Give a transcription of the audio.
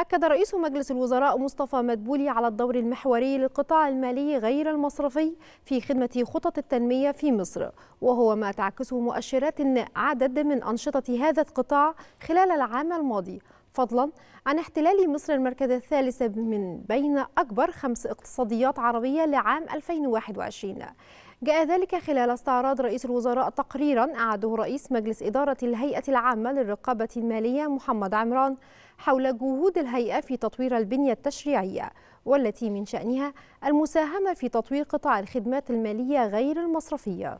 أكد رئيس مجلس الوزراء مصطفى مدبولي على الدور المحوري للقطاع المالي غير المصرفي في خدمة خطط التنمية في مصر وهو ما تعكسه مؤشرات عدد من أنشطة هذا القطاع خلال العام الماضي فضلا عن احتلال مصر المركز الثالث من بين أكبر خمس اقتصاديات عربية لعام 2021 جاء ذلك خلال استعراض رئيس الوزراء تقريرا أعده رئيس مجلس إدارة الهيئة العامة للرقابة المالية محمد عمران حول جهود الهيئة في تطوير البنية التشريعية والتي من شأنها المساهمة في تطوير قطاع الخدمات المالية غير المصرفية